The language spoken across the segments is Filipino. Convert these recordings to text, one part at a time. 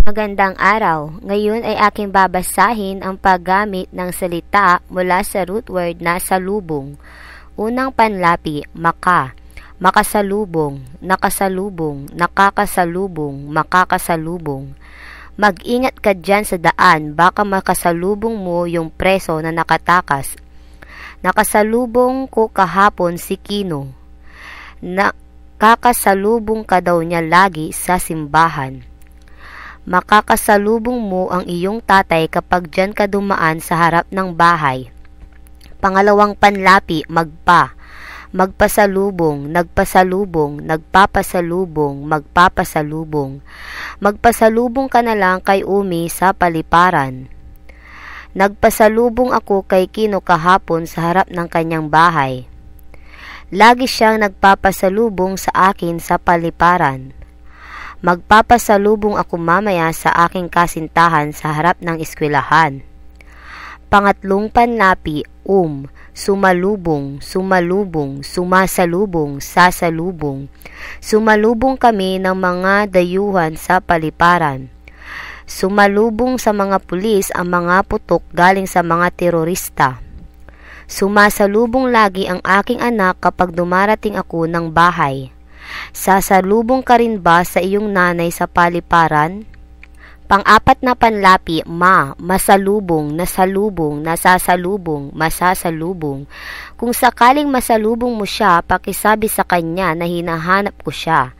Magandang araw. Ngayon ay aking babasahin ang paggamit ng salita mula sa root word na salubong. Unang panlapi, maka. Makasalubong, nakasalubong, nakakasalubong, makakasalubong. Mag-ingat ka dyan sa daan, baka makasalubong mo yung preso na nakatakas. Nakasalubong ko kahapon si Kino. Nakakasalubong ka daw niya lagi sa simbahan Makakasalubong mo ang iyong tatay kapag dyan ka dumaan sa harap ng bahay. Pangalawang panlapi, magpa. Magpasalubong, nagpasalubong, nagpapasalubong, magpapasalubong. Magpasalubong ka na lang kay Umi sa paliparan. Nagpasalubong ako kay Kino kahapon sa harap ng kanyang bahay. Lagi siyang nagpapasalubong sa akin sa paliparan. Magpapasalubong ako mamaya sa aking kasintahan sa harap ng eskwelahan. Pangatlong panlapi, um, sumalubong, sumalubong, sumasalubong, sasalubong. Sumalubong kami ng mga dayuhan sa paliparan. Sumalubong sa mga pulis ang mga putok galing sa mga terorista. Sumasalubong lagi ang aking anak kapag dumarating ako ng bahay. Sasalubong ka rin ba sa iyong nanay sa paliparan? Pang-apat na panlapi, ma, masalubong, nasalubong, nasasalubong, masasalubong. Kung sakaling masalubong mo siya, pakisabi sa kanya na hinahanap ko siya.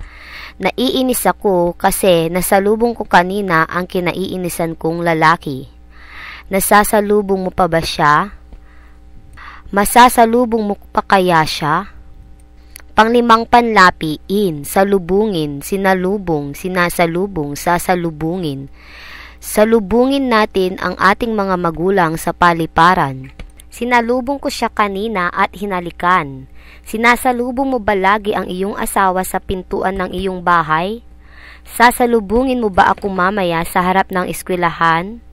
Naiinis ako kasi nasalubong ko kanina ang kinaiinisan kong lalaki. Nasasalubong mo pa ba siya? Masasalubong mo pa kaya siya? Panglimang panlapi, in, salubungin, sinalubong, sinasalubong, sasalubungin. Salubungin natin ang ating mga magulang sa paliparan. Sinalubong ko siya kanina at hinalikan. Sinasalubong mo ba lagi ang iyong asawa sa pintuan ng iyong bahay? Sasalubungin mo ba ako mamaya sa harap ng eskwelahan?